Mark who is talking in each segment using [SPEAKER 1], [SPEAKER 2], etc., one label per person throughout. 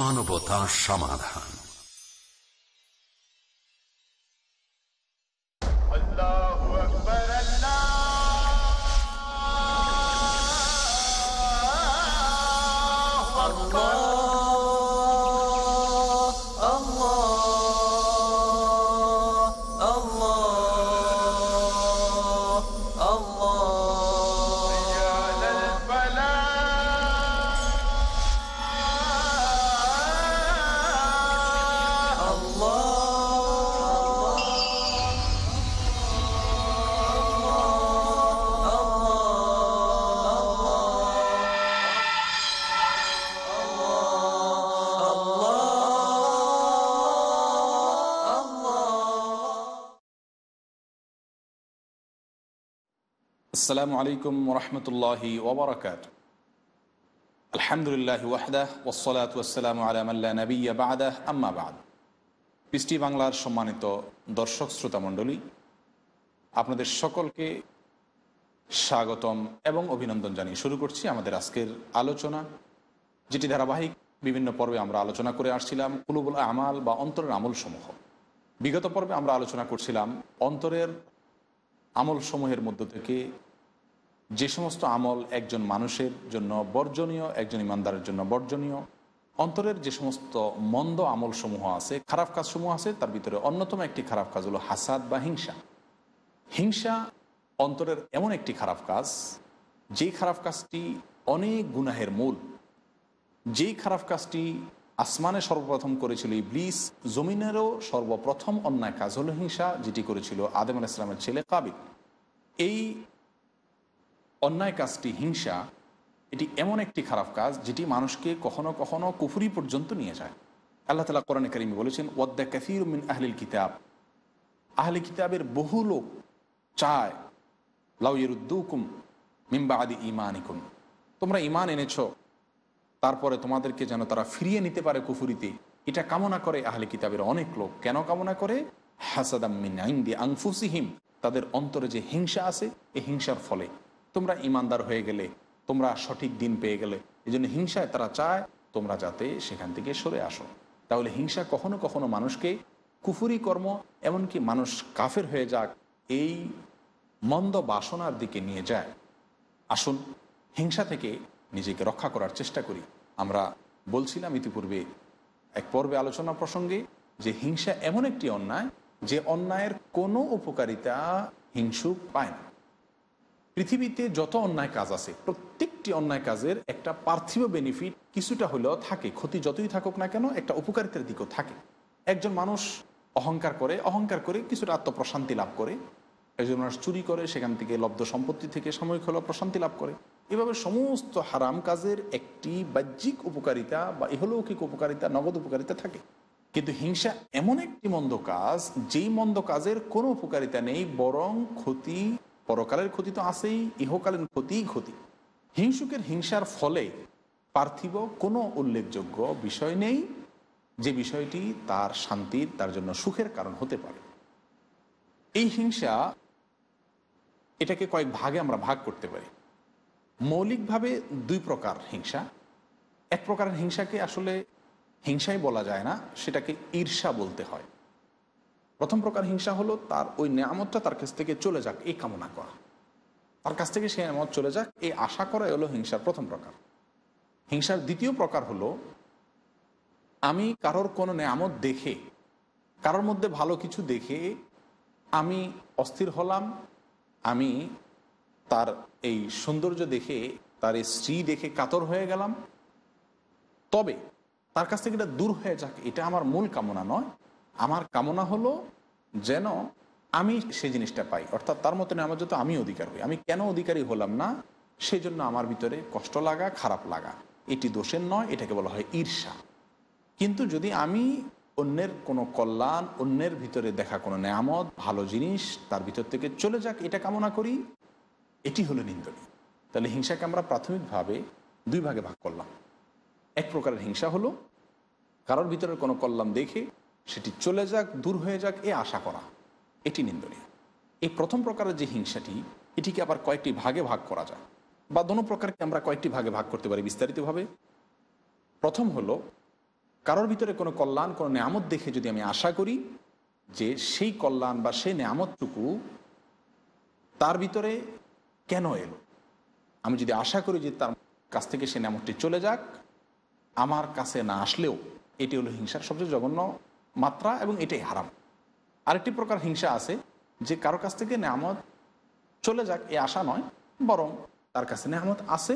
[SPEAKER 1] মানবতা সমাধান
[SPEAKER 2] আসসালামু আলাইকুম রহমতুল্লাহি ওবরাকাত আলহামদুলিল্লাহ ওয়াহদাহ ওসলাত ওসালাম আলামাল্লা নবীয়া বাদাহ আম্মাবাদ পিস্টি বাংলার সম্মানিত দর্শক শ্রোতামণ্ডলী আপনাদের সকলকে স্বাগতম এবং অভিনন্দন জানিয়ে শুরু করছি আমাদের আজকের আলোচনা যেটি ধারাবাহিক বিভিন্ন পর্বে আমরা আলোচনা করে আসছিলাম কুলুবুল আমাল বা অন্তরের আমল সমূহ বিগত পর্বে আমরা আলোচনা করছিলাম অন্তরের আমলসমূহের মধ্য থেকে যে সমস্ত আমল একজন মানুষের জন্য বর্জনীয় একজন ইমানদারের জন্য বর্জনীয় অন্তরের যে সমস্ত মন্দ আমল সমূহ আছে খারাপ কাজসমূহ আছে তার ভিতরে অন্যতম একটি খারাপ কাজ হলো হাসাদ বা হিংসা হিংসা অন্তরের এমন একটি খারাপ কাজ যেই খারাপ কাজটি অনেক গুনাহের মূল যেই খারাপ কাজটি আসমানে সর্বপ্রথম করেছিল ইবলিস জমিনেরও সর্বপ্রথম অন্যায় কাজ হলো হিংসা যেটি করেছিল আদেম আল ইসলামের ছেলে কাবিল এই অন্যায় কাজটি হিংসা এটি এমন একটি খারাপ কাজ যেটি মানুষকে কখনো কখনো কুফুরি পর্যন্ত নিয়ে যায় আল্লাহ তালা কোরআন করিমি বলেছেন ওয়াদ্দা কাসির উমিন আহলিল কিতাব আহলে কিতাবের বহু লোক চায় লাউয়েরুদ্দুকুম মিম্বা আদি ইমানিকুম তোমরা ইমান এনেছ তারপরে তোমাদেরকে যেন তারা ফিরিয়ে নিতে পারে কুফুরিতে এটা কামনা করে আহলে কিতাবের অনেক লোক কেন কামনা করে দি আংফুসিহিম তাদের অন্তরে যে হিংসা আছে এই হিংসার ফলে তোমরা ইমানদার হয়ে গেলে তোমরা সঠিক দিন পেয়ে গেলে এই জন্য হিংসায় তারা চায় তোমরা যাতে সেখান থেকে সরে আসো তাহলে হিংসা কখনো কখনো মানুষকে কুফুরি কর্ম এমনকি মানুষ কাফের হয়ে যাক এই মন্দ বাসনার দিকে নিয়ে যায় আসুন হিংসা থেকে নিজেকে রক্ষা করার চেষ্টা করি আমরা বলছিলাম ইতিপূর্বে এক পর্বে আলোচনা প্রসঙ্গে যে হিংসা এমন একটি অন্যায় যে অন্যায়ের কোনো উপকারিতা হিংসুক পায় না পৃথিবীতে যত অন্যায় কাজ আছে প্রত্যেকটি অন্যায় কাজের একটা পার্থিব বেনিফিট কিছুটা হলেও থাকে ক্ষতি যতই থাকুক না কেন একটা উপকারিতার দিকও থাকে একজন মানুষ অহংকার করে অহংকার করে কিছুটা আত্মপ্রশান্তি লাভ করে একজন মানুষ চুরি করে সেখান থেকে লব্ধ সম্পত্তি থেকে সাময়িক হলেও প্রশান্তি লাভ করে এভাবে সমস্ত হারাম কাজের একটি বাহ্যিক উপকারিতা বা ইহলৌকিক উপকারিতা নগদ উপকারিতা থাকে কিন্তু হিংসা এমন একটি মন্দ কাজ যেই মন্দ কাজের কোনো উপকারিতা নেই বরং ক্ষতি পরকালের ক্ষতি তো আছেই ইহকালীন ক্ষতিই ক্ষতি হিংসুকের হিংসার ফলে পার্থিব কোনো উল্লেখযোগ্য বিষয় নেই যে বিষয়টি তার শান্তির তার জন্য সুখের কারণ হতে পারে এই হিংসা এটাকে কয়েক ভাগে আমরা ভাগ করতে পারি মৌলিকভাবে দুই প্রকার হিংসা এক প্রকারের হিংসাকে আসলে হিংসাই বলা যায় না সেটাকে ঈর্ষা বলতে হয় প্রথম প্রকার হিংসা হলো তার ওই নিয়ামতটা তার কাছ থেকে চলে যাক এই কামনা করা তার কাছ থেকে সে নিয়ামত চলে যাক এই আশা করাই হলো হিংসার প্রথম প্রকার হিংসার দ্বিতীয় প্রকার হলো আমি কারোর কোনো নেয়ামত দেখে কারোর মধ্যে ভালো কিছু দেখে আমি অস্থির হলাম আমি তার এই সৌন্দর্য দেখে তার এই স্ত্রী দেখে কাতর হয়ে গেলাম তবে তার কাছ থেকে এটা দূর হয়ে যাক এটা আমার মূল কামনা নয় আমার কামনা হলো যেন আমি সেই জিনিসটা পাই অর্থাৎ তার মতনে আমার যত আমি অধিকার হই আমি কেন অধিকারী হলাম না সেই জন্য আমার ভিতরে কষ্ট লাগা খারাপ লাগা এটি দোষের নয় এটাকে বলা হয় ঈর্ষা কিন্তু যদি আমি অন্যের কোনো কল্যাণ অন্যের ভিতরে দেখা কোনো নেয়ামত ভালো জিনিস তার ভিতর থেকে চলে যাক এটা কামনা করি এটি হলো নিন্দনী তাহলে হিংসাকে আমরা প্রাথমিকভাবে দুই ভাগে ভাগ করলাম এক প্রকারের হিংসা হলো কারোর ভিতরের কোনো কল্যাণ দেখে সেটি চলে যাক দূর হয়ে যাক এ আশা করা এটি নিন্দনীয় এই প্রথম প্রকারের যে হিংসাটি এটিকে আবার কয়েকটি ভাগে ভাগ করা যায় বা দোনো প্রকারকে আমরা কয়েকটি ভাগে ভাগ করতে পারি বিস্তারিতভাবে প্রথম হলো কারোর ভিতরে কোনো কল্যাণ কোনো নেয়ামত দেখে যদি আমি আশা করি যে সেই কল্যাণ বা সেই নেয়ামতটুকু তার ভিতরে কেন এলো আমি যদি আশা করি যে তার কাছ থেকে সে নামতটি চলে যাক আমার কাছে না আসলেও এটি হলো হিংসার সবচেয়ে জঘন্য মাত্রা এবং এটাই হারাম আরেকটি প্রকার হিংসা আছে যে কারো কাছ থেকে নেয়ামত চলে যাক এ আশা নয় বরং তার কাছে নেয়ামত আছে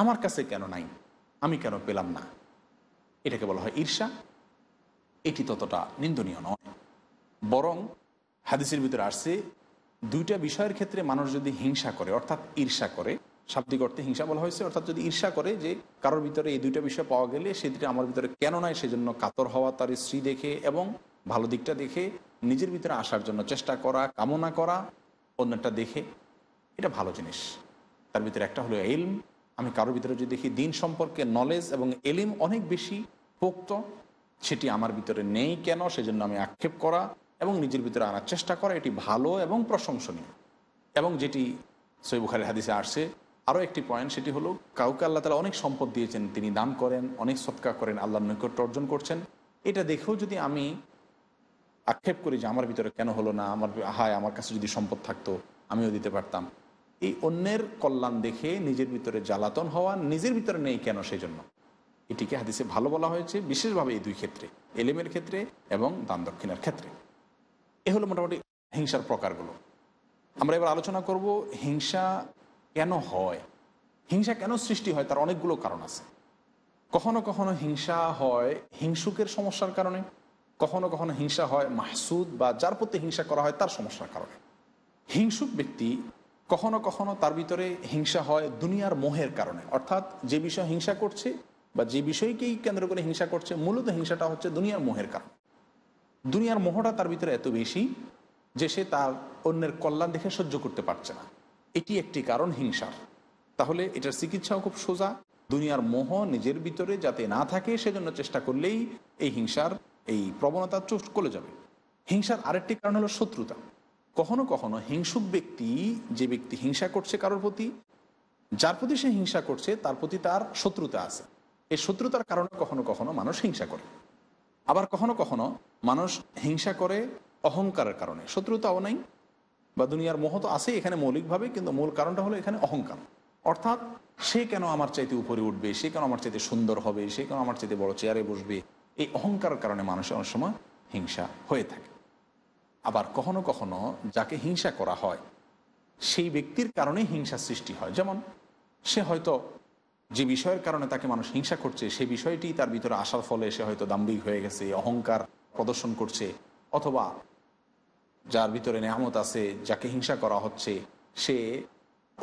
[SPEAKER 2] আমার কাছে কেন নাই আমি কেন পেলাম না এটাকে বলা হয় ঈর্ষা এটি ততটা নিন্দনীয় নয় বরং হাদিসের ভিতরে আসছে দুইটা বিষয়ের ক্ষেত্রে মানুষ যদি হিংসা করে অর্থাৎ ঈর্ষা করে শাব্দিক অর্থে হিংসা বলা হয়েছে অর্থাৎ যদি ঈর্ষা করে যে কারোর ভিতরে এই দুইটা বিষয় পাওয়া গেলে সেদিকে আমার ভিতরে কেন নয় সেজন্য কাতর হওয়া তার স্ত্রী দেখে এবং ভালো দিকটা দেখে নিজের ভিতরে আসার জন্য চেষ্টা করা কামনা করা অন্যটা দেখে এটা ভালো জিনিস তার ভিতরে একটা হলো এলম আমি কারোর ভিতরে যদি দেখি দিন সম্পর্কে নলেজ এবং এলিম অনেক বেশি পোক্ত সেটি আমার ভিতরে নেই কেন সেজন্য আমি আক্ষেপ করা এবং নিজের ভিতরে আনার চেষ্টা করা এটি ভালো এবং প্রশংসনীয় এবং যেটি সৈবুখারি হাদিসে আসছে আরও একটি পয়েন্ট সেটি হলো কাউকে আল্লাহ তালা অনেক সম্পদ দিয়েছেন তিনি দান করেন অনেক সৎকা করেন আল্লাহ নৈকট্য অর্জন করছেন এটা দেখেও যদি আমি আক্ষেপ করি যে আমার ভিতরে কেন হলো না আমার হায় আমার কাছে যদি সম্পদ থাকতো আমিও দিতে পারতাম এই অন্যের কল্যাণ দেখে নিজের ভিতরে জ্বালাতন হওয়া নিজের ভিতরে নেই কেন সেই জন্য এটিকে হাদিসে ভালো বলা হয়েছে বিশেষভাবে এই দুই ক্ষেত্রে এলেমের ক্ষেত্রে এবং দান দক্ষিণার ক্ষেত্রে এ হলো মোটামুটি হিংসার প্রকারগুলো আমরা এবার আলোচনা করব হিংসা কেন হয় হিংসা কেন সৃষ্টি হয় তার অনেকগুলো কারণ আছে কখনো কখনো হিংসা হয় হিংসুকের সমস্যার কারণে কখনো কখনো হিংসা হয় মাহসুদ বা যার প্রতি হিংসা করা হয় তার সমস্যার কারণে হিংসুক ব্যক্তি কখনো কখনো তার ভিতরে হিংসা হয় দুনিয়ার মোহের কারণে অর্থাৎ যে বিষয় হিংসা করছে বা যে বিষয়কেই কেন্দ্র করে হিংসা করছে মূলত হিংসাটা হচ্ছে দুনিয়ার মোহের কারণ দুনিয়ার মোহটা তার ভিতরে এত বেশি যে সে তার অন্যের কল্যাণ দেখে সহ্য করতে পারছে না এটি একটি কারণ হিংসার তাহলে এটার চিকিৎসাও খুব সোজা দুনিয়ার মোহ নিজের ভিতরে যাতে না থাকে সেজন্য চেষ্টা করলেই এই হিংসার এই প্রবণতা চোখ চলে যাবে হিংসার আরেকটি কারণ হলো শত্রুতা কখনো কখনো হিংসুক ব্যক্তি যে ব্যক্তি হিংসা করছে কারোর প্রতি যার প্রতি সে হিংসা করছে তার প্রতি তার শত্রুতা আছে এই শত্রুতার কারণে কখনো কখনো মানুষ হিংসা করে আবার কখনো কখনো মানুষ হিংসা করে অহংকারের কারণে শত্রুতাও নাই বা দুনিয়ার মোহ তো আছে এখানে মৌলিকভাবে কিন্তু মূল কারণটা হলো এখানে অহংকার অর্থাৎ সে কেন আমার চাইতে উপরে উঠবে সে কেন আমার চাইতে সুন্দর হবে সে কেন আমার চাইতে বড় চেয়ারে বসবে এই অহংকার কারণে মানুষের অনেক সময় হিংসা হয়ে থাকে আবার কখনো কখনো যাকে হিংসা করা হয় সেই ব্যক্তির কারণে হিংসা সৃষ্টি হয় যেমন সে হয়তো যে বিষয়ের কারণে তাকে মানুষ হিংসা করছে সেই বিষয়টি তার ভিতরে আসার ফলে সে হয়তো দাম্ভিক হয়ে গেছে অহংকার প্রদর্শন করছে অথবা যার ভিতরে নেহামত আছে যাকে হিংসা করা হচ্ছে সে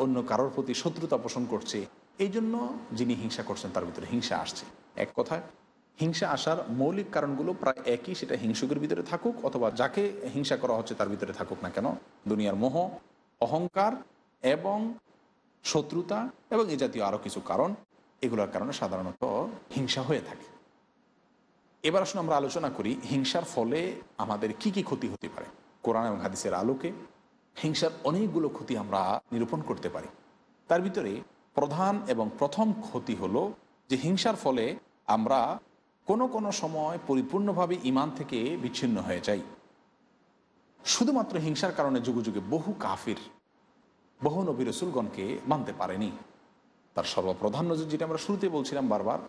[SPEAKER 2] অন্য কারোর প্রতি শত্রুতা পোষণ করছে এই জন্য যিনি হিংসা করছেন তার ভিতরে হিংসা আসছে এক কথা হিংসা আসার মৌলিক কারণগুলো প্রায় একই সেটা হিংসুকের ভিতরে থাকুক অথবা যাকে হিংসা করা হচ্ছে তার ভিতরে থাকুক না কেন দুনিয়ার মোহ অহংকার এবং শত্রুতা এবং এ জাতীয় আরও কিছু কারণ এগুলোর কারণে সাধারণত হিংসা হয়ে থাকে এবার আসুন আমরা আলোচনা করি হিংসার ফলে আমাদের কি কি ক্ষতি হতে পারে কোরআন এবং হাদিসের আলোকে হিংসার অনেকগুলো ক্ষতি আমরা নিরূপণ করতে পারি তার ভিতরে প্রধান এবং প্রথম ক্ষতি হলো যে হিংসার ফলে আমরা কোনো কোনো সময় পরিপূর্ণভাবে ইমান থেকে বিচ্ছিন্ন হয়ে যাই শুধুমাত্র হিংসার কারণে যুগে যুগে বহু কাফির বহু নবী রসুলগণকে মানতে পারেনি তার সর্বপ্রধান নজর যেটা আমরা শুরুতে বলছিলাম বারবার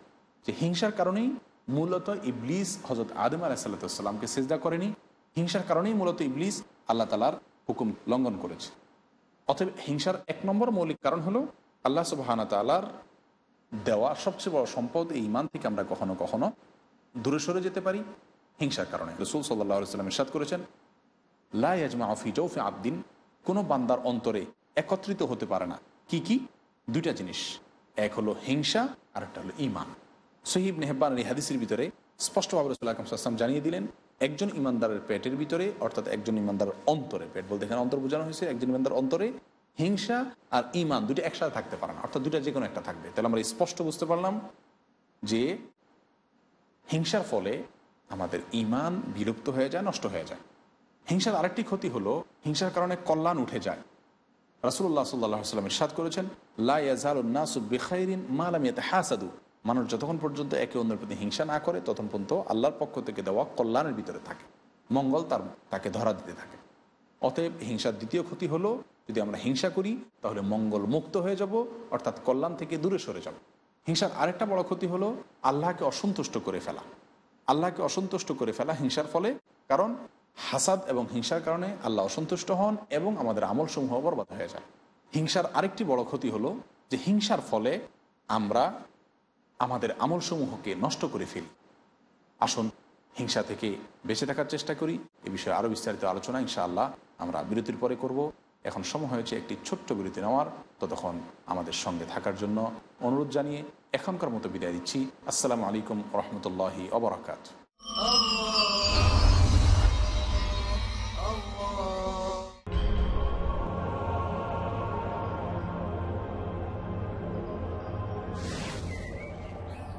[SPEAKER 2] যে হিংসার কারণেই মূলত ইবলিস হজরত আদম আলাহিসাল্লাতামকে সেজদা করেনি হিংসার কারণেই মূলত ইবলিস আল্লাহ তালার হুকুম লঙ্ঘন করেছে অতএব হিংসার এক নম্বর মৌলিক কারণ হলো আল্লাহ সুবাহানা তালার দেওয়া সবচেয়ে বড় সম্পদ এই ইমান থেকে আমরা কখনো কখনো দূরে সরে যেতে পারি হিংসার কারণে রসুল সাল্লাহ সাল্লাম ইসাদ করেছেন লাজমা আফি জৌফে আবদিন কোনো বান্দার অন্তরে একত্রিত হতে পারে না কি কি দুইটা জিনিস এক হলো হিংসা আর একটা হলো ইমান সহিব নেহবান হাদিসের ভিতরে স্পষ্টভাবে রসুল আকাম সাল্লাম জানিয়ে দিলেন একজন ইমানদারের পেটের ভিতরে অর্থাৎ একজন ইমানদার অন্তরে পেট বলতে এখানে অন্তর বোঝানো হয়েছে একজন ইমানদার অন্তরে হিংসা আর ইমান দুটো একসাথে থাকতে পারে না অর্থাৎ দুটা যে কোনো একটা থাকবে তাহলে আমরা স্পষ্ট বুঝতে পারলাম যে হিংসার ফলে আমাদের ইমান বিলুপ্ত হয়ে যায় নষ্ট হয়ে যায় হিংসার আরেকটি ক্ষতি হলো হিংসার কারণে কল্যাণ উঠে যায় রাসুল্লাহ সাল্লাহ সাল্লাম ইসাদ করেছেন লাইয়াজ নাসু বেখাইরিন মালামিয়াতে হাসাদু মানুষ যতক্ষণ পর্যন্ত একে অন্যের প্রতি হিংসা না করে ততক্ষণ পর্যন্ত আল্লাহর পক্ষ থেকে দেওয়া কল্যাণের ভিতরে থাকে মঙ্গল তার তাকে ধরা দিতে থাকে অতএব হিংসার দ্বিতীয় ক্ষতি হলো যদি আমরা হিংসা করি তাহলে মঙ্গল মুক্ত হয়ে যাব অর্থাৎ কল্যাণ থেকে দূরে সরে যাব হিংসার আরেকটা বড় ক্ষতি হলো আল্লাহকে অসন্তুষ্ট করে ফেলা আল্লাহকে অসন্তুষ্ট করে ফেলা হিংসার ফলে কারণ হাসাদ এবং হিংসার কারণে আল্লাহ অসন্তুষ্ট হন এবং আমাদের আমল সমূহ বরবাদ হয়ে যায় হিংসার আরেকটি বড় ক্ষতি হলো যে হিংসার ফলে আমরা আমাদের আমলসমূহকে নষ্ট করে ফেলি আসুন হিংসা থেকে বেঁচে থাকার চেষ্টা করি এ বিষয়ে আরও বিস্তারিত আলোচনা ইনশাআল্লাহ আমরা বিরতির পরে করব এখন সময় হয়েছে একটি ছোট্ট বিরতি নেওয়ার ততক্ষণ আমাদের সঙ্গে থাকার জন্য অনুরোধ জানিয়ে এখনকার মতো বিদায় দিচ্ছি আসসালামু আলাইকুম রহমতুল্লাহি অবরাকাত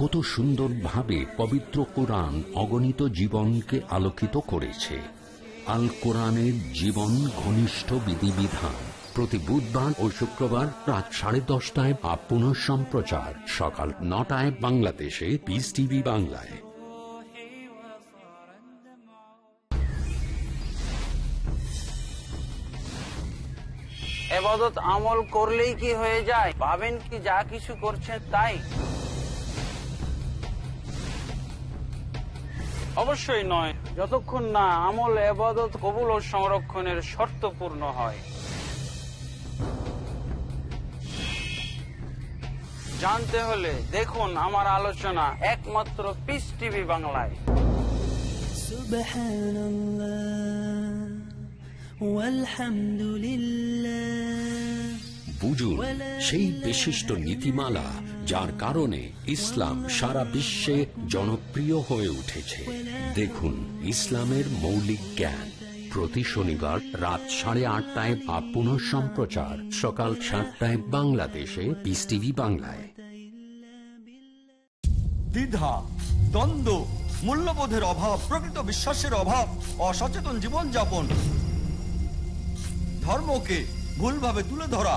[SPEAKER 1] কত সুন্দরভাবে পবিত্র কোরআন অগণিত জীবনকে আলোকিত করেছে আল কোরআনের জীবন ঘনিষ্ঠ বিধিবিধান প্রতি বুধবার ও শুক্রবার রাত সাড়ে দশটায় বা পুনঃ সম্প্রচার সকাল নটায় বাংলাদেশে পিস টিভি বাংলায়
[SPEAKER 3] এবাদত আমল করলেই কি হয়ে যায় ভাবেন কি যা কিছু করছেন তাই অবশ্যই নয় যতক্ষণ না আমল এবাদত কবুল ও সংরক্ষণের শর্ত পূর্ণ হয় জানতে হলে দেখুন আমার আলোচনা একমাত্র পিস টিভি বাংলায়
[SPEAKER 1] বুঝুন সেই বিশিষ্ট নীতিমালা যার কারণে ইসলাম সারা বিশ্বে জনপ্রিয় হয়ে উঠেছে দেখুন ইসলামের মৌলিক জ্ঞান প্রতি শনিবার রাত সাড়ে আটটায় বা পুনঃ সম্প্রচার সকাল সাতটায় বাংলাদেশে পিস টিভি বাংলায়
[SPEAKER 3] দ্বিধা দ্বন্দ্ব মূল্যবোধের অভাব প্রকৃত বিশ্বাসের অভাব অসচেতন জীবনযাপন ধর্মকে ভুলভাবে তুলে ধরা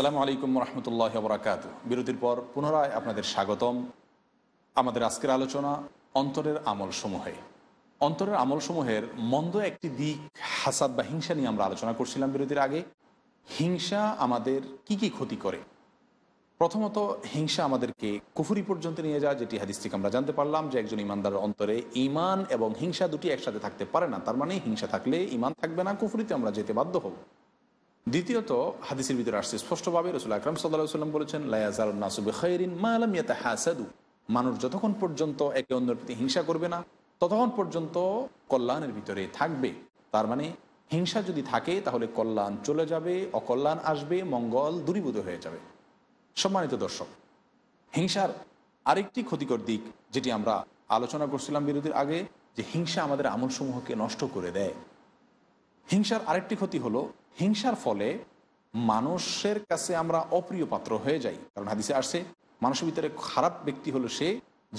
[SPEAKER 2] আসসালামু আলাইকুম রহমতুল্লাহ বরাকাত বিরতির পর পুনরায় আপনাদের স্বাগতম আমাদের আজকের আলোচনা অন্তরের আমল সমূহে অন্তরের আমল সমূহের মন্দ একটি দিক হাসাদ বা হিংসা নিয়ে আমরা আলোচনা করছিলাম বিরতির আগে হিংসা আমাদের কি কি ক্ষতি করে প্রথমত হিংসা আমাদেরকে কুফুরি পর্যন্ত নিয়ে যায় যেটি হাদিস থেকে আমরা জানতে পারলাম যে একজন ইমানদারের অন্তরে ইমান এবং হিংসা দুটি একসাথে থাকতে পারে না তার মানে হিংসা থাকলে ইমান থাকবে না কুফুরিতে আমরা যেতে বাধ্য হব দ্বিতীয়ত হাদিসের ভিতরে আসছে স্পষ্টভাবে রসুল আকরম সাল্লাহ সাল্লাম বলেছেন লায়াজার নাসুবে খৈরিন মা ইয়াতে হাসাদু মানুষ যতক্ষণ পর্যন্ত একে অন্যের প্রতি হিংসা করবে না ততক্ষণ পর্যন্ত কল্যাণের ভিতরে থাকবে তার মানে হিংসা যদি থাকে তাহলে কল্যাণ চলে যাবে অকল্যাণ আসবে মঙ্গল দূরীভূত হয়ে যাবে সম্মানিত দর্শক হিংসার আরেকটি ক্ষতিকর দিক যেটি আমরা আলোচনা করছিলাম বিরোধীর আগে যে হিংসা আমাদের আমলসমূহকে নষ্ট করে দেয় হিংসার আরেকটি ক্ষতি হলো হিংসার ফলে মানুষের কাছে আমরা অপ্রিয় পাত্র হয়ে যাই কারণ হাদিসে আসে মানুষের ভিতরে খারাপ ব্যক্তি হলো সে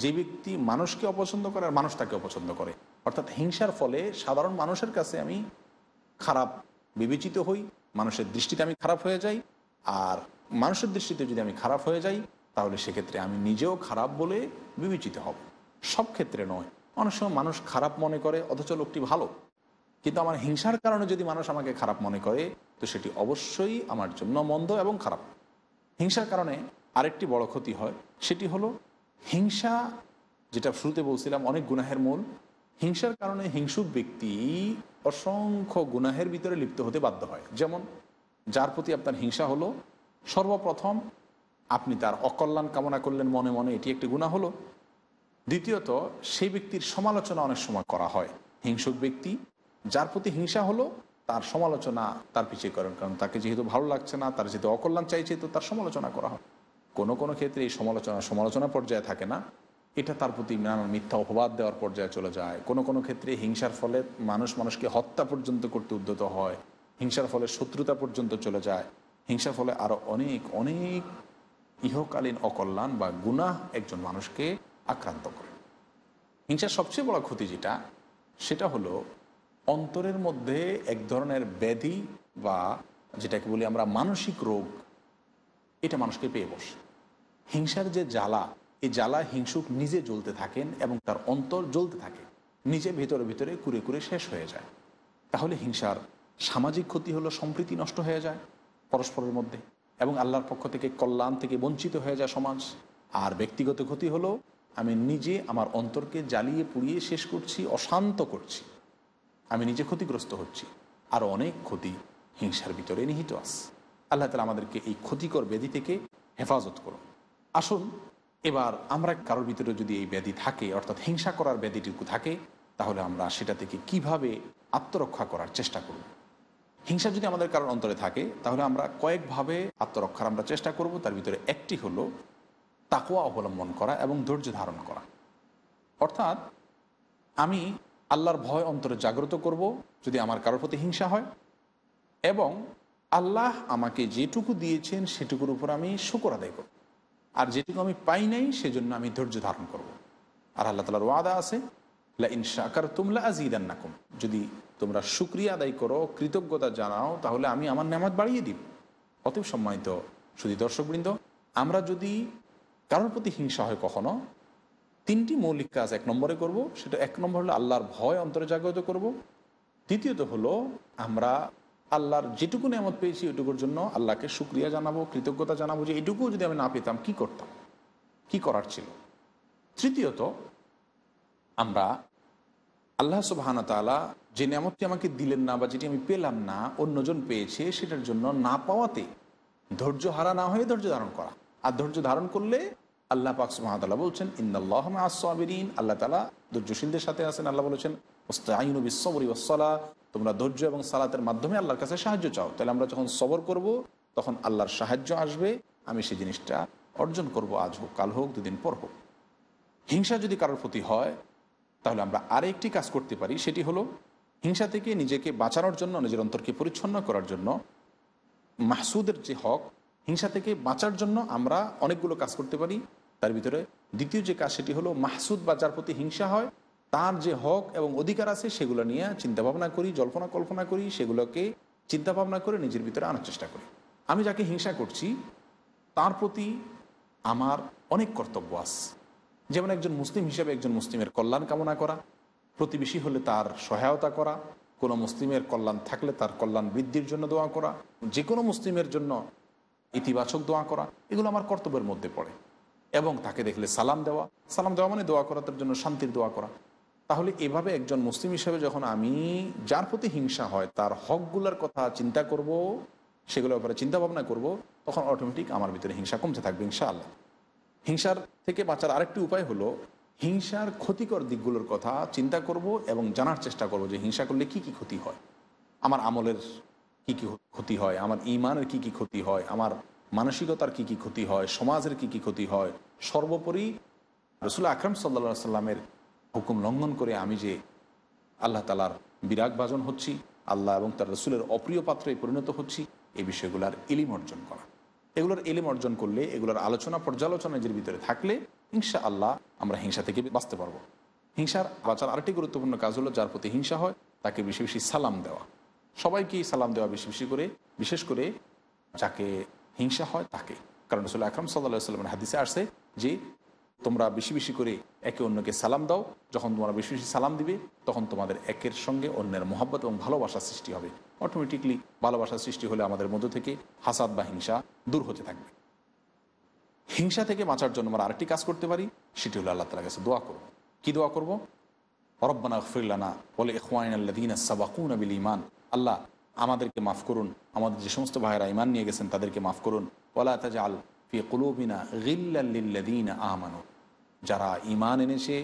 [SPEAKER 2] যে ব্যক্তি মানুষকে অপছন্দ করে আর মানুষ তাকে অপছন্দ করে অর্থাৎ হিংসার ফলে সাধারণ মানুষের কাছে আমি খারাপ বিবেচিত হই মানুষের দৃষ্টিতে আমি খারাপ হয়ে যাই আর মানুষের দৃষ্টিতে যদি আমি খারাপ হয়ে যাই তাহলে সেক্ষেত্রে আমি নিজেও খারাপ বলে বিবেচিত হব সব ক্ষেত্রে নয় অনেক সময় মানুষ খারাপ মনে করে অথচ লোকটি ভালো কিন্তু আমার হিংসার কারণে যদি মানুষ আমাকে খারাপ মনে করে তো সেটি অবশ্যই আমার জন্য মন্দ এবং খারাপ হিংসার কারণে আরেকটি বড় ক্ষতি হয় সেটি হলো হিংসা যেটা শুরুতে বলছিলাম অনেক গুনাহের মূল হিংসার কারণে হিংসুক ব্যক্তি অসংখ্য গুনাহের ভিতরে লিপ্ত হতে বাধ্য হয় যেমন যার প্রতি আপনার হিংসা হলো সর্বপ্রথম আপনি তার অকল্যাণ কামনা করলেন মনে মনে এটি একটি গুণা হলো দ্বিতীয়ত সেই ব্যক্তির সমালোচনা অনেক সময় করা হয় হিংসুক ব্যক্তি যার প্রতি হিংসা হলো তার সমালোচনা তার পিছিয়ে করেন কারণ তাকে যেহেতু ভালো লাগছে না তার যেহেতু অকল্যাণ চাইছে তো তার সমালোচনা করা হয় কোনো কোনো ক্ষেত্রে এই সমালোচনা সমালোচনা পর্যায়ে থাকে না এটা তার প্রতি নানান মিথ্যা অপবাদ দেওয়ার পর্যায়ে চলে যায় কোনো কোনো ক্ষেত্রে হিংসার ফলে মানুষ মানুষকে হত্যা পর্যন্ত করতে উদ্যত হয় হিংসার ফলে শত্রুতা পর্যন্ত চলে যায় হিংসার ফলে আরও অনেক অনেক ইহকালীন অকল্যাণ বা গুনাহ একজন মানুষকে আক্রান্ত করে হিংসার সবচেয়ে বড় ক্ষতি যেটা সেটা হলো অন্তরের মধ্যে এক ধরনের ব্যাধি বা যেটাকে বলি আমরা মানসিক রোগ এটা মানুষকে পেয়ে বসে হিংসার যে জ্বালা এই জ্বালা হিংসুক নিজে জ্বলতে থাকেন এবং তার অন্তর জ্বলতে থাকে নিজে ভেতরে ভিতরে কুরে কুরে শেষ হয়ে যায় তাহলে হিংসার সামাজিক ক্ষতি হলো সম্প্রীতি নষ্ট হয়ে যায় পরস্পরের মধ্যে এবং আল্লাহর পক্ষ থেকে কল্যাণ থেকে বঞ্চিত হয়ে যায় সমাজ আর ব্যক্তিগত ক্ষতি হলো আমি নিজে আমার অন্তরকে জ্বালিয়ে পুড়িয়ে শেষ করছি অশান্ত করছি আমি নিজে ক্ষতিগ্রস্ত হচ্ছি আর অনেক ক্ষতি হিংসার ভিতরে নিহিত আছে আল্লাহ তালা আমাদেরকে এই ক্ষতিকর ব্যাধি থেকে হেফাজত করুন আসুন এবার আমরা কারোর ভিতরে যদি এই ব্যাধি থাকে অর্থাৎ হিংসা করার ব্যাধিটুকু থাকে তাহলে আমরা সেটা থেকে কিভাবে আত্মরক্ষা করার চেষ্টা করব হিংসা যদি আমাদের কারোর অন্তরে থাকে তাহলে আমরা কয়েকভাবে আত্মরক্ষার আমরা চেষ্টা করব তার ভিতরে একটি হলো তাকোয়া অবলম্বন করা এবং ধৈর্য ধারণ করা অর্থাৎ আমি আল্লাহর ভয় অন্তরে জাগ্রত করব যদি আমার কারোর প্রতি হিংসা হয় এবং আল্লাহ আমাকে যেটুকু দিয়েছেন সেটুকুর উপর আমি শুকর আদায় করব আর যেটুকু আমি পাই নাই সেজন্য আমি ধৈর্য ধারণ করব। আর আল্লাহ তালার ওয়াদা আছে লা ইনশাকার তুমলা আজিদান্নাকুম যদি তোমরা সুক্রিয়া আদায় করো কৃতজ্ঞতা জানাও তাহলে আমি আমার নামাজ বাড়িয়ে দিব অতএব সম্মানিত শুধু দর্শকবৃন্দ আমরা যদি কারোর প্রতি হিংসা হয় কখনো তিনটি মৌলিক কাজ এক নম্বরে করব সেটা এক নম্বর হলো আল্লাহর ভয় অন্তরে জাগ্রত করব দ্বিতীয়ত হলো আমরা আল্লাহর যেটুকু নেমত পেয়েছি ওইটুকুর জন্য আল্লাহকে সুক্রিয়া জানাবো কৃতজ্ঞতা জানাবো যে এটুকুও যদি আমি না পেতাম কি করতাম কি করার ছিল তৃতীয়ত আমরা আল্লাহ সুবাহানা তালা যে নিয়ামতটি আমাকে দিলেন না বা যেটি আমি পেলাম না অন্যজন পেয়েছে সেটার জন্য না পাওয়াতে ধৈর্য হারা না হয়ে ধৈর্য ধারণ করা আর ধৈর্য ধারণ করলে আল্লাহ পাক সুহামতাল্লাহ বলছেন ইন্দাল্লাহ আসিন আল্লাহ তালা ধৈর্যশীলদের সাথে আছেন আল্লাহ বলেছেন আইন বিশ্বরী ওসলা তোমরা ধৈর্য এবং সালাতের মাধ্যমে আল্লাহর কাছে সাহায্য চাও তাহলে আমরা যখন সবর করব তখন আল্লাহর সাহায্য আসবে আমি সেই জিনিসটা অর্জন করব আজ হোক কাল হোক দুদিন পর হোক হিংসা যদি কারোর প্রতি হয় তাহলে আমরা আরেকটি কাজ করতে পারি সেটি হলো হিংসা থেকে নিজেকে বাঁচানোর জন্য নিজের অন্তরকে পরিচ্ছন্ন করার জন্য মাহসুদের যে হক হিংসা থেকে বাঁচার জন্য আমরা অনেকগুলো কাজ করতে পারি তার ভিতরে দ্বিতীয় যে কাজ সেটি হলো মাহসুদ বা যার প্রতি হিংসা হয় তার যে হক এবং অধিকার আছে সেগুলো নিয়ে চিন্তাভাবনা করি জল্পনা কল্পনা করি সেগুলোকে চিন্তাভাবনা করে নিজের ভিতরে আনার চেষ্টা করি আমি যাকে হিংসা করছি তার প্রতি আমার অনেক কর্তব্য আছে যেমন একজন মুসলিম হিসেবে একজন মুসলিমের কল্যাণ কামনা করা প্রতিবেশী হলে তার সহায়তা করা কোনো মুসলিমের কল্যাণ থাকলে তার কল্যাণ বৃদ্ধির জন্য দোয়া করা যে কোনো মুসলিমের জন্য ইতিবাচক দোয়া করা এগুলো আমার কর্তব্যের মধ্যে পড়ে এবং তাকে দেখলে সালাম দেওয়া সালাম দেওয়া মানে দোয়া করা তার জন্য শান্তির দোয়া করা তাহলে এভাবে একজন মুসলিম হিসেবে যখন আমি যার প্রতি হিংসা হয় তার হকগুলোর কথা চিন্তা করব সেগুলোর ব্যাপারে চিন্তা ভাবনা করব তখন অটোমেটিক আমার ভিতরে হিংসা কমতে থাকবে ইনশাআল্লাহ হিংসার থেকে বাঁচার আরেকটি উপায় হলো হিংসার ক্ষতিকর দিকগুলোর কথা চিন্তা করব এবং জানার চেষ্টা করব যে হিংসা করলে কি কি ক্ষতি হয় আমার আমলের কি কি ক্ষতি হয় আমার ইমানের কি কি ক্ষতি হয় আমার মানসিকতার কি কি ক্ষতি হয় সমাজের কি কি ক্ষতি হয় সর্বোপরি রসুল আকরম সাল্লা সাল্লামের হুকুম লঙ্ঘন করে আমি যে আল্লাহ তালার বিরাগ ভাজন হচ্ছি আল্লাহ এবং তার রসুলের অপ্রিয় পাত্রে পরিণত হচ্ছি এই বিষয়গুলোর এলিম অর্জন করা এগুলোর এলিম অর্জন করলে এগুলোর আলোচনা পর্যালোচনা নিজের ভিতরে থাকলে হিংসা আল্লাহ আমরা হিংসা থেকে বাঁচতে পারবো হিংসার বাঁচার আরেকটি গুরুত্বপূর্ণ কাজ হলো যার প্রতি হিংসা হয় তাকে বেশি বেশি সালাম দেওয়া সবাইকে সালাম দেওয়া বেশি বেশি করে বিশেষ করে যাকে হিংসা হয় তাকে কারণ রসুল আকরম সাল্লা সাল্লামের হাদিসে আসে যে তোমরা বেশি বেশি করে একে অন্যকে সালাম দাও যখন তোমরা বেশি বেশি সালাম দিবে তখন তোমাদের একের সঙ্গে অন্যের মহাব্বত এবং ভালোবাসা সৃষ্টি হবে অটোমেটিকলি ভালোবাসা সৃষ্টি হলে আমাদের মধ্য থেকে হাসাদ বা হিংসা দূর হতে থাকবে হিংসা থেকে বাঁচার জন্য আমরা আরেকটি কাজ করতে পারি সেটি হলো আল্লাহ তালা কাছে দোয়া করব কি দোয়া করবো অরব্বানা ফিরলানা বলে এখওয়াইন আল্লাদিন সাবাকুন আবিল ইমান আল্লাহ আমাদেরকে মাফ করুন আমাদের যে সমস্ত ভাইয়েরা ইমান নিয়ে গেছেন তাদেরকে মাফ করুন ওলা তাজ আল ফি কুলুবিনা গিল্লাদিন আহমানু যারা ইমান এনেছে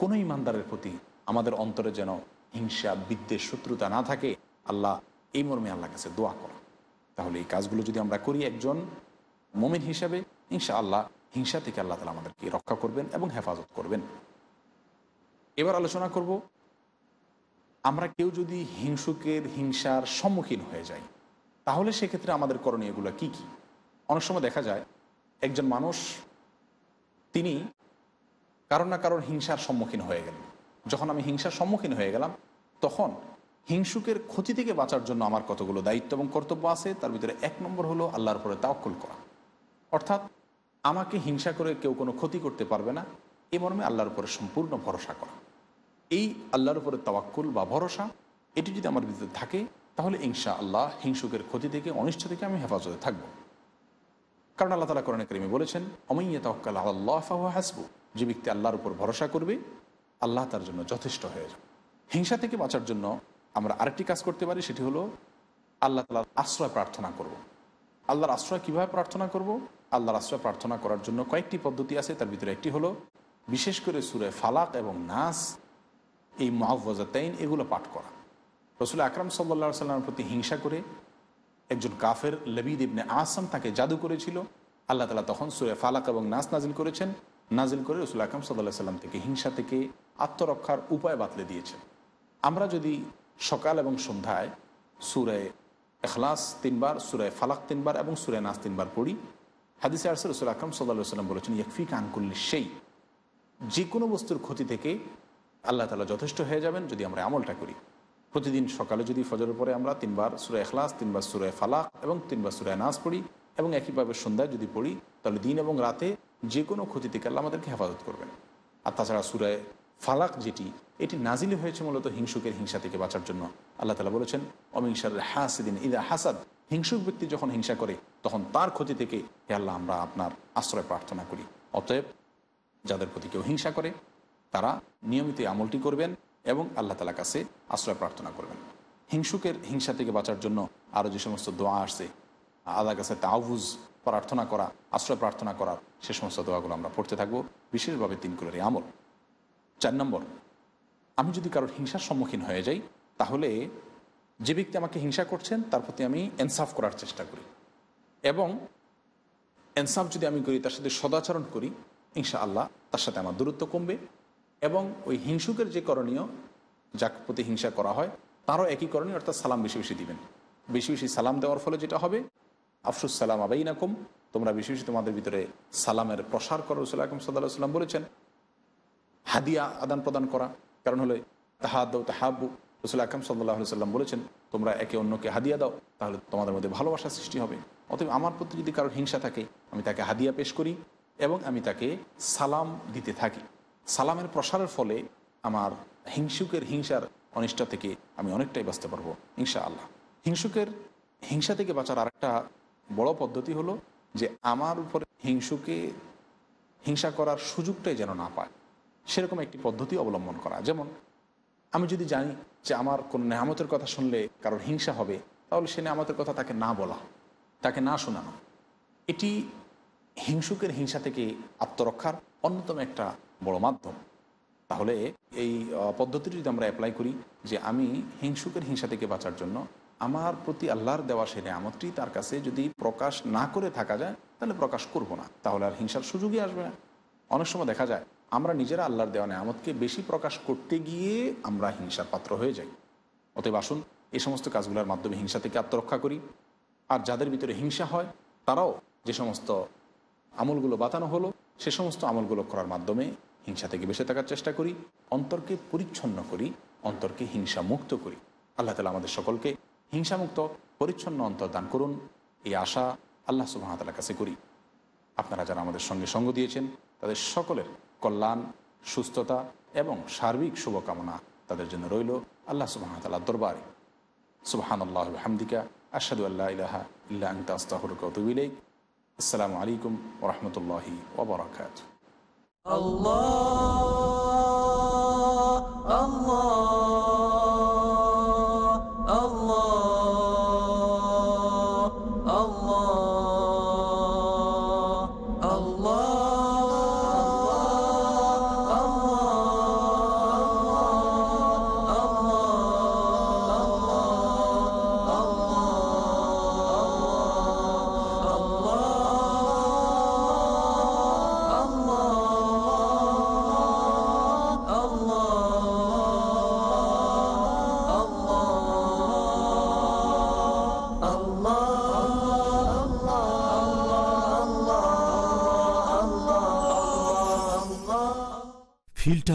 [SPEAKER 2] কোনো ইমানদারের প্রতি আমাদের অন্তরে যেন হিংসা বিদ্বেষ শত্রুতা না থাকে আল্লাহ এই মর্মে আল্লাহ কাছে দোয়া করা তাহলে এই কাজগুলো যদি আমরা করি একজন মোমেন হিসাবে হিংসা আল্লাহ হিংসা থেকে আল্লাহ তালা আমাদেরকে রক্ষা করবেন এবং হেফাজত করবেন এবার আলোচনা করব আমরা কেউ যদি হিংসুকের হিংসার সম্মুখীন হয়ে যাই তাহলে সেক্ষেত্রে আমাদের করণীয়গুলো কি কি অনেক সময় দেখা যায় একজন মানুষ তিনি কারণ না কারণ হিংসার সম্মুখীন হয়ে গেলেন যখন আমি হিংসার সম্মুখীন হয়ে গেলাম তখন হিংসুকের ক্ষতি থেকে বাঁচার জন্য আমার কতগুলো দায়িত্ব এবং কর্তব্য আছে তার ভিতরে এক নম্বর হলো আল্লাহর পরে তাওকুল করা অর্থাৎ আমাকে হিংসা করে কেউ কোনো ক্ষতি করতে পারবে না এ মর্মে আল্লাহর উপরে সম্পূর্ণ ভরসা করা এই আল্লাহর উপরে তাওয়াক্কুল বা ভরসা এটি যদি আমার ভিতরে থাকে তাহলে ইনশা আল্লাহ হিংসুকের ক্ষতি থেকে অনিষ্ঠ থেকে আমি হেফাজতে থাকবো কারণ আল্লাহ তালা করণে করিমে বলেছেন অমাইয়া তাওয়াক্কাল আল্লাহ ফাহু হাসবু যে ব্যক্তি আল্লাহর উপর ভরসা করবে আল্লাহ তার জন্য যথেষ্ট হয়ে যাবে হিংসা থেকে বাঁচার জন্য আমরা আরেকটি কাজ করতে পারি সেটি হলো আল্লাহ তালার আশ্রয় প্রার্থনা করব। আল্লাহর আশ্রয় কীভাবে প্রার্থনা করব। আল্লাহর আশ্রয় প্রার্থনা করার জন্য কয়েকটি পদ্ধতি আছে তার ভিতরে একটি হলো বিশেষ করে সুরে ফালাক এবং নাস এই মহাফজাতাইন এগুলো পাঠ করা রসুল আকরাম সাল্লা সাল্লামের প্রতি হিংসা করে একজন কাফের লবিদ ইবনে আসাম তাকে জাদু করেছিল আল্লাহ তালা তখন সুরে ফালাক এবং নাস নাজিল করেছেন নাজিল করে রসুল আকরাম সাল্লাহ সাল্লাম থেকে হিংসা থেকে আত্মরক্ষার উপায় বাতলে দিয়েছেন আমরা যদি সকাল এবং সন্ধ্যায় সুরে এখলাস তিনবার সুরে ফালাক তিনবার এবং সুরে নাস তিনবার পড়ি হাদিসে আরসুল রসুল আকরম সাল্লাহ সাল্লাম বলেছেন ইয়কফিক আঙ্কুল্লি সেই যে কোনো বস্তুর ক্ষতি থেকে আল্লাহ তালা যথেষ্ট হয়ে যাবেন যদি আমরা আমলটা করি প্রতিদিন সকালে যদি ফজরের পরে আমরা তিনবার সুরে এখলাস তিনবার সুরে ফালাক এবং তিনবার সুরে নাস পড়ি এবং একইভাবে সন্ধ্যায় যদি পড়ি তাহলে দিন এবং রাতে যে কোনো ক্ষতি থেকে আল্লাহ আমাদেরকে হেফাজত করবেন আর তাছাড়া সুরায় ফালাক যেটি এটি নাজিল হয়েছে মূলত হিংসুকের হিংসা থেকে বাঁচার জন্য আল্লাহ তালা বলেছেন অমিংসার হাসিদিন ইদা হাসাদ হিংসুক ব্যক্তি যখন হিংসা করে তখন তার ক্ষতি থেকে হে আল্লাহ আমরা আপনার আশ্রয় প্রার্থনা করি অতএব যাদের প্রতি কেউ হিংসা করে তারা নিয়মিত আমলটি করবেন এবং আল্লাহ তালা কাছে আশ্রয় প্রার্থনা করবেন হিংসুকের হিংসা থেকে বাঁচার জন্য আরও যে সমস্ত দোয়া আসছে আল্লাহ কাছে তাওভুজ প্রার্থনা করা আশ্রয় প্রার্থনা করার সে সমস্ত দোয়াগুলো আমরা পড়তে থাকবো বিশেষভাবে তিন কুলের আমল চার নম্বর আমি যদি কারোর হিংসার সম্মুখীন হয়ে যাই তাহলে যে ব্যক্তি আমাকে হিংসা করছেন তার প্রতি আমি এনসাফ করার চেষ্টা করি এবং এনসাফ যদি আমি করি তার সাথে সদাচরণ করি ইনশা আল্লাহ তার সাথে আমার দূরত্ব কমবে এবং ওই হিংসুকের যে করণীয় যাক প্রতি হিংসা করা হয় তারও একই করণীয় অর্থাৎ সালাম বেশি বেশি দিবেন বেশি বেশি সালাম দেওয়ার ফলে যেটা হবে আফসুস সালাম আবাই নাকুম তোমরা বেশি বেশি তোমাদের ভিতরে সালামের প্রসার করো রসুল আকম সাল্লাহ সাল্লাম বলেছেন হাদিয়া আদান প্রদান করা কারণ হলে তাহাদ তাহাবু রসুল আকম সাল্লাহ সাল্লাম বলেছেন তোমরা একে অন্যকে হাদিয়া দাও তাহলে তোমাদের মধ্যে ভালোবাসা সৃষ্টি হবে অথবা আমার প্রতি যদি কারোর হিংসা থাকে আমি তাকে হাদিয়া পেশ করি এবং আমি তাকে সালাম দিতে থাকি সালামের প্রসারের ফলে আমার হিংসুকের হিংসার অনিষ্ঠা থেকে আমি অনেকটাই বাঁচতে পারবো হিংসা আল্লাহ হিংসুকের হিংসা থেকে বাঁচার আরেকটা বড় পদ্ধতি হলো যে আমার উপরে হিংসুকে হিংসা করার সুযোগটাই যেন না পায় সেরকম একটি পদ্ধতি অবলম্বন করা যেমন আমি যদি জানি যে আমার কোন নেহামতের কথা শুনলে কারোর হিংসা হবে তাহলে সে নেহামতের কথা তাকে না বলা তাকে না শোনানো এটি হিংসুকের হিংসা থেকে আত্মরক্ষার অন্যতম একটা বড় মাধ্যম তাহলে এই পদ্ধতিটি যদি আমরা অ্যাপ্লাই করি যে আমি হিংসুকের হিংসা থেকে বাঁচার জন্য আমার প্রতি আল্লাহর দেওয়া সেরে আমতটি তার কাছে যদি প্রকাশ না করে থাকা যায় তাহলে প্রকাশ করব না তাহলে আর হিংসার সুযোগই আসবে না অনেক সময় দেখা যায় আমরা নিজেরা আল্লাহর দেওয়া নেয়ামতকে বেশি প্রকাশ করতে গিয়ে আমরা হিংসার পাত্র হয়ে যাই অতএব আসুন এই সমস্ত কাজগুলোর মাধ্যমে হিংসা থেকে আত্মরক্ষা করি আর যাদের ভিতরে হিংসা হয় তারাও যে সমস্ত আমলগুলো বাতানো হলো সে সমস্ত আমলগুলো করার মাধ্যমে হিংসা থেকে বেঁচে থাকার চেষ্টা করি অন্তরকে পরিচ্ছন্ন করি অন্তরকে হিংসা মুক্ত করি আল্লাহ তালা আমাদের সকলকে হিংসামুক্ত পরিচ্ছন্ন অন্তর দান করুন এই আশা আল্লাহ সুবাহতালার কাছে করি আপনারা যারা আমাদের সঙ্গে সঙ্গ দিয়েছেন তাদের সকলের কল্যাণ সুস্থতা এবং সার্বিক শুভকামনা তাদের জন্য রইল আল্লাহ সুবাহতালার দরবারে সুবাহান আল্লাহ হামদিকা আশাদু আল্লাহ ইলাহা ইল্লা আংতা আসসালামু আলাইকুম ওরহমতুল্লাহি ওবরাকাতু
[SPEAKER 1] Allah, Allah.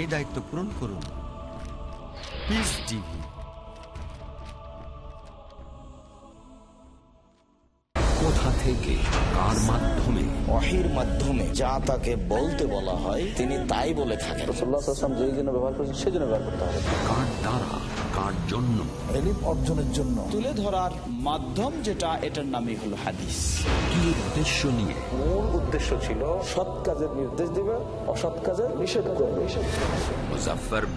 [SPEAKER 4] এই দায়িত্ব পূরণ করুন পিস টিভি
[SPEAKER 3] কোথা থেকে কার মাধ্যমে অহের মাধ্যমে যা তাকে বলতে বলা হয় তিনি তাই বলে থাকেন রসুল্লাহ যেই জন্য ব্যবহার করছেন সেই জন্য ব্যবহার করতে হবে
[SPEAKER 1] কার দ্বারা কার জন্য অর্জনের জন্য
[SPEAKER 3] তুলে ধরার মাধ্যম যেটা এটার নামই হলো হাদিস
[SPEAKER 1] কি উদ্দেশ্য নিয়ে মূল উদ্দেশ্য ছিল সৎ কাজের নির্দেশ দেবে অসৎ কাজের নিষেধ করবে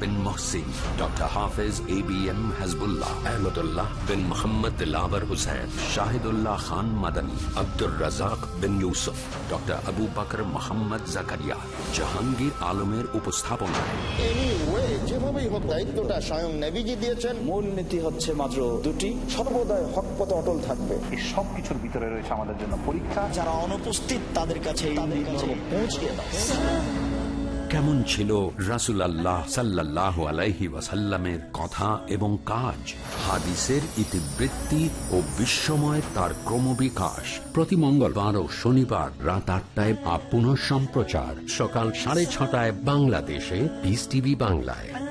[SPEAKER 1] বিন মহসিন ডক্টর হাফেজ A B M Mohammad Shahidullah Khan Madani Abdur Razzak doctor Abu Bakar Mohammad Jahangir
[SPEAKER 4] আলমের উপস্থাপনায়
[SPEAKER 3] যেভাবেই হোক দায়িত্বটা স্বয়ং
[SPEAKER 4] দিয়েছেন মূল নীতি হচ্ছে মাত্র দুটি সর্বদাই হকপথে অটল থাকবে এই সব ভিতরে রয়েছে আমাদের জন্য পরীক্ষা
[SPEAKER 3] যারা অনুপস্থিত তাদের কাছে পৌঁছিয়ে
[SPEAKER 1] কেমন ছিল রাসুল আল্লাহ সাল্লাহ আলাইহি ওয়াসাল্লামের কথা এবং কাজ হাদিসের ইতিবৃত্তি ও বিশ্বময় তার ক্রমবিকাশ প্রতি মঙ্গলবার ও শনিবার রাত আটটায় আপ সম্প্রচার সকাল সাড়ে ছটায় বাংলাদেশে বিস টিভি বাংলায়